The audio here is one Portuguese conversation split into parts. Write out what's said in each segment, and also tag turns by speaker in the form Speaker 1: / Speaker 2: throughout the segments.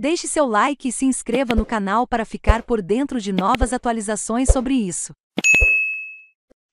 Speaker 1: Deixe seu like e se inscreva no canal para ficar por dentro de novas atualizações sobre isso.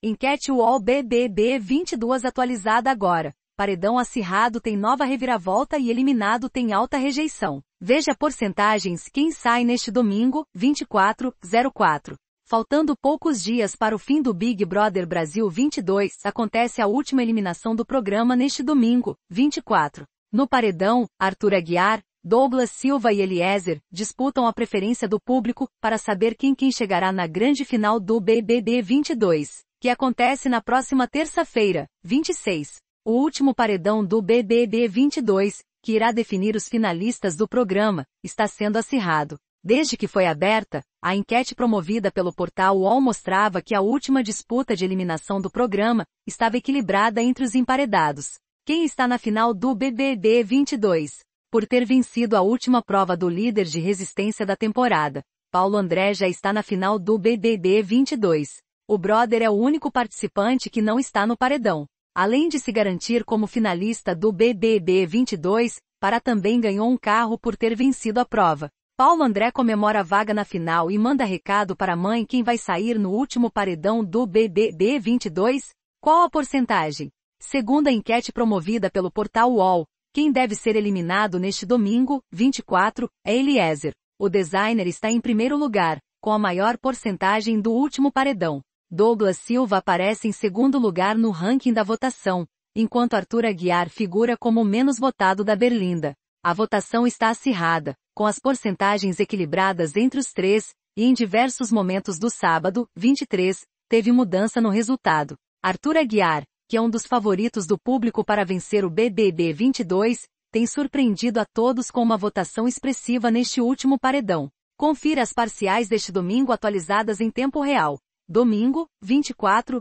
Speaker 1: Enquete UOL BBB 22 atualizada agora. Paredão acirrado tem nova reviravolta e eliminado tem alta rejeição. Veja porcentagens quem sai neste domingo, 24/04. Faltando poucos dias para o fim do Big Brother Brasil 22, acontece a última eliminação do programa neste domingo, 24. No paredão, Arthur Aguiar, Douglas Silva e Eliezer disputam a preferência do público para saber quem quem chegará na grande final do BBB 22, que acontece na próxima terça-feira, 26. O último paredão do BBB 22, que irá definir os finalistas do programa, está sendo acirrado. Desde que foi aberta, a enquete promovida pelo portal UOL mostrava que a última disputa de eliminação do programa estava equilibrada entre os emparedados. Quem está na final do BBB 22? por ter vencido a última prova do líder de resistência da temporada. Paulo André já está na final do BBB 22. O brother é o único participante que não está no paredão. Além de se garantir como finalista do BBB 22, para também ganhou um carro por ter vencido a prova. Paulo André comemora a vaga na final e manda recado para a mãe quem vai sair no último paredão do BBB 22, qual a porcentagem? Segundo a enquete promovida pelo portal UOL, quem deve ser eliminado neste domingo, 24, é Eliezer. O designer está em primeiro lugar, com a maior porcentagem do último paredão. Douglas Silva aparece em segundo lugar no ranking da votação, enquanto Arthur Aguiar figura como o menos votado da Berlinda. A votação está acirrada, com as porcentagens equilibradas entre os três, e em diversos momentos do sábado, 23, teve mudança no resultado. Arthur Aguiar, que é um dos favoritos do público para vencer o BBB 22, tem surpreendido a todos com uma votação expressiva neste último paredão. Confira as parciais deste domingo atualizadas em tempo real. Domingo, 24,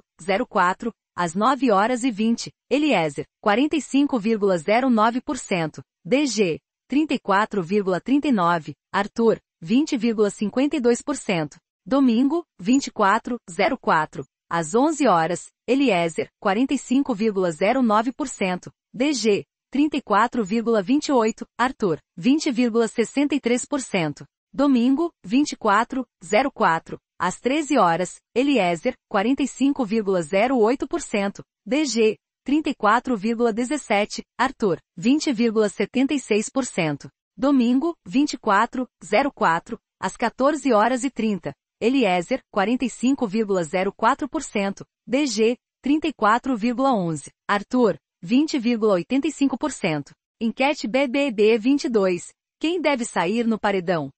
Speaker 1: 04, às 9 horas e 20, Eliezer, 45,09%, DG, 34,39%, Arthur, 20,52%, Domingo, 24, 04, às 11 horas, Eliezer, 45,09%, DG, 34,28%, Arthur, 20,63%. Domingo, 24,04%. Às 13 horas, Eliezer, 45,08%, DG, 34,17%, Arthur, 20,76%. Domingo, 24,04, às 14 horas e 30, Eliezer, 45,04%, DG, 34,11%, Arthur, 20,85%. Enquete BBB 22. Quem deve sair no paredão?